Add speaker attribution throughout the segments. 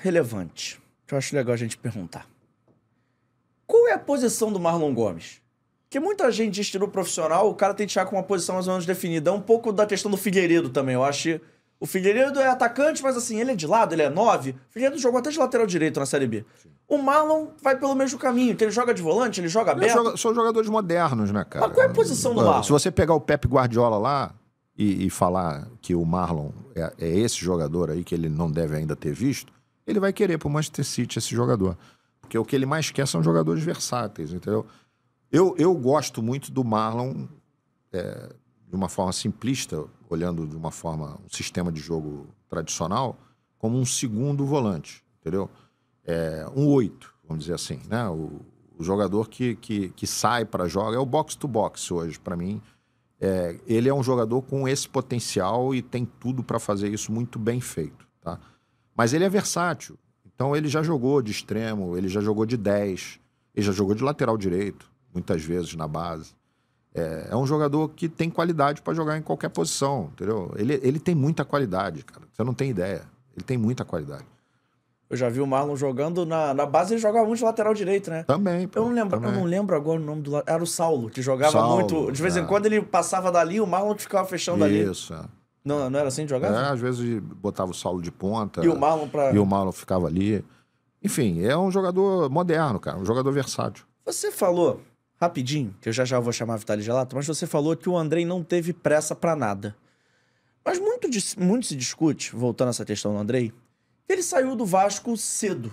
Speaker 1: relevante, que eu acho legal a gente perguntar. Qual é a posição do Marlon Gomes? Porque muita gente de estilo profissional o cara tem que chegar com uma posição mais ou menos definida. É um pouco da questão do Figueiredo também. Eu acho que o Figueiredo é atacante, mas assim, ele é de lado, ele é nove. O Figueiredo jogou até de lateral direito na Série B. Sim. O Marlon vai pelo mesmo caminho, ele joga de volante, ele joga aberto. Joga,
Speaker 2: são jogadores modernos, né, cara? Mas qual é a posição do Marlon? Se você pegar o Pepe Guardiola lá e, e falar que o Marlon é, é, esse jogador aí que ele não deve ainda ter visto, ele vai querer para o Manchester City esse jogador. Porque o que ele mais quer são jogadores versáteis, entendeu? Eu, eu gosto muito do Marlon é, de uma forma simplista, olhando de uma forma, um sistema de jogo tradicional, como um segundo volante, entendeu? É, um oito, vamos dizer assim, né? O, o jogador que, que, que sai para jogar é o box-to-box -box hoje, para mim. É, ele é um jogador com esse potencial e tem tudo para fazer isso muito bem feito, tá? Mas ele é versátil. Então ele já jogou de extremo, ele já jogou de 10, ele já jogou de lateral direito, muitas vezes na base. É, é um jogador que tem qualidade para jogar em qualquer posição, entendeu? Ele, ele tem muita qualidade, cara. Você não tem ideia. Ele tem muita qualidade.
Speaker 1: Eu já vi o Marlon jogando na, na base, ele jogava muito de lateral direito, né? Também, pô, eu não lembro também. Eu não lembro agora o nome do Era o Saulo, que jogava Saulo, muito. De vez é. em quando ele passava dali, o Marlon ficava fechando Isso, ali. Isso, é. Não,
Speaker 2: não era assim de jogar? É, às vezes botava o Saulo de ponta. E o Marlon pra... E o Marlon ficava ali. Enfim, é um jogador moderno, cara. Um jogador versátil.
Speaker 1: Você falou, rapidinho, que eu já já vou chamar Vitali Gelato, mas você falou que o Andrei não teve pressa para nada. Mas muito, muito se discute, voltando a essa questão do Andrei, que ele saiu do Vasco cedo.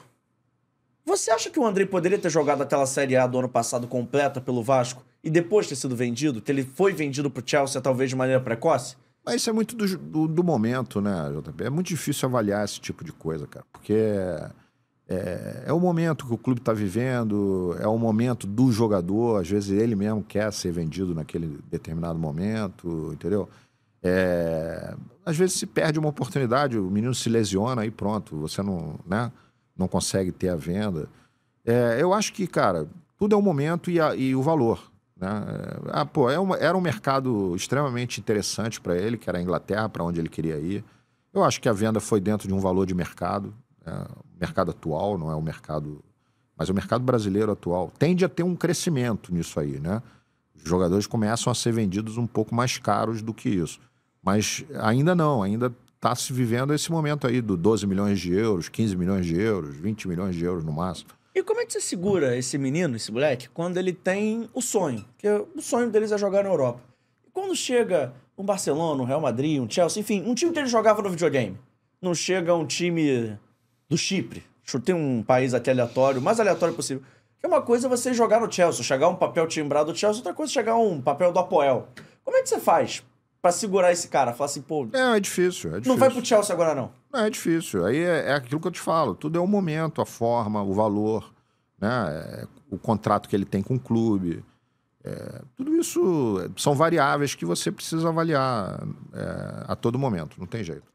Speaker 1: Você acha que o Andrei poderia ter jogado aquela Série A do ano passado completa pelo Vasco e depois ter sido vendido, que ele foi vendido pro Chelsea talvez de maneira precoce?
Speaker 2: Mas isso é muito do, do, do, momento, né, JP? É muito difícil avaliar esse tipo de coisa, cara, porque é, é, o momento que o clube está vivendo, é o momento do jogador, às vezes ele mesmo quer ser vendido naquele determinado momento, entendeu? É, às vezes se perde uma oportunidade, o menino se lesiona e pronto, você não, né, não consegue ter a venda. É, eu acho que, cara, tudo é o um momento e, a, e o valor. Né? Ah, pô, é era um mercado extremamente interessante para ele, que era a Inglaterra, para onde ele queria ir. Eu acho que a venda foi dentro de um valor de mercado, né? mercado atual, não é o mercado. Mas é o mercado brasileiro atual tende a ter um crescimento nisso aí, né? Os jogadores começam a ser vendidos um pouco mais caros do que isso. Mas ainda não, ainda está se vivendo esse momento aí do 12 milhões de euros, 15 milhões de euros, 20 milhões de euros no máximo.
Speaker 1: E como é que você segura esse menino, esse moleque, quando ele tem o sonho? Que o sonho deles é jogar na Europa. E quando chega um Barcelona, um Real Madrid, um Chelsea, enfim, um time que ele jogava no videogame. Não chega um time do Chipre. Chutei um país aqui aleatório, o mais aleatório possível. Que é uma coisa você jogar no Chelsea, chegar um papel timbrado do Chelsea, outra coisa é chegar um papel do Apoel. Como é que você faz para segurar esse cara? Falar assim, pô.
Speaker 2: É, é difícil, é difícil. Não vai pro
Speaker 1: Chelsea agora, não.
Speaker 2: É, é difícil. Aí é, é, aquilo que eu te falo. Tudo é o momento, a forma, o valor, né? É, o contrato que ele tem com o clube. É, tudo isso é, são variáveis que você precisa avaliar a todo momento, não tem jeito.